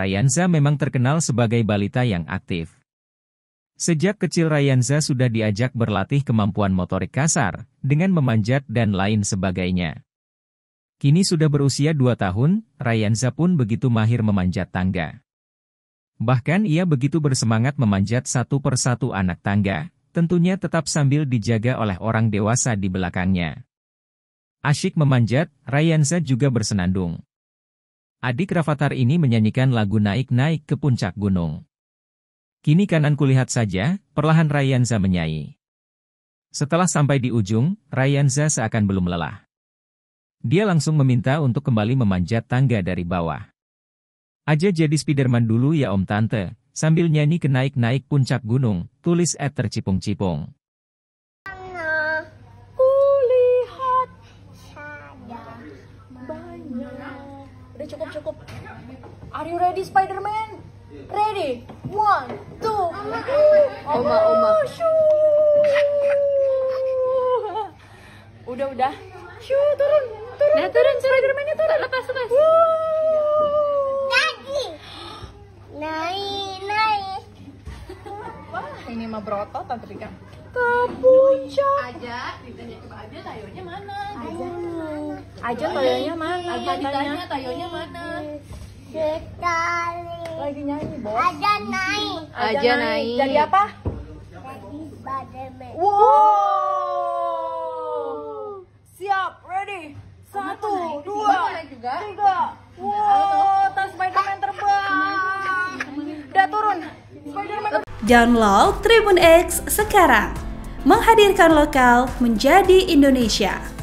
Rayanza memang terkenal sebagai balita yang aktif. Sejak kecil Rayanza sudah diajak berlatih kemampuan motorik kasar, dengan memanjat dan lain sebagainya. Kini sudah berusia 2 tahun, Rayanza pun begitu mahir memanjat tangga. Bahkan ia begitu bersemangat memanjat satu persatu anak tangga, tentunya tetap sambil dijaga oleh orang dewasa di belakangnya. Asyik memanjat, Rayanza juga bersenandung. Adik Ravatar ini menyanyikan lagu naik-naik ke puncak gunung. Kini kanan kulihat saja, perlahan Rayanza menyanyi. Setelah sampai di ujung, Rayanza seakan belum lelah. Dia langsung meminta untuk kembali memanjat tangga dari bawah. Aja jadi Spiderman dulu ya om tante, sambil nyanyi ke naik-naik puncak gunung, tulis Ed tercipung-cipung. banyak. Udah cukup cukup. Are you ready Spiderman? Ready? One, two. Oh, oma, oma. Udah udah. Shoo, turun, turun. Nah, turun, Spiderman-nya turun. Lepas, lepas. Lagi. Naik, naik. Wah, ini mah berotot Tante Rika. Ke puncak. Aja, ditanya coba aja sayurnya mana? Aja iya, tayonya iya, mana? Iya, Aja ditanya tayonya mana? Sekali. Lagi nyanyi, Bos. Aja naik. Aja naik. Jadi apa? Jadi Wow. Siap, ready. Satu, dua, tiga. Wow, tas Spiderman eh. terbang. Udah turun. Spiderman. Download Tribun X sekarang. Menghadirkan lokal menjadi Indonesia.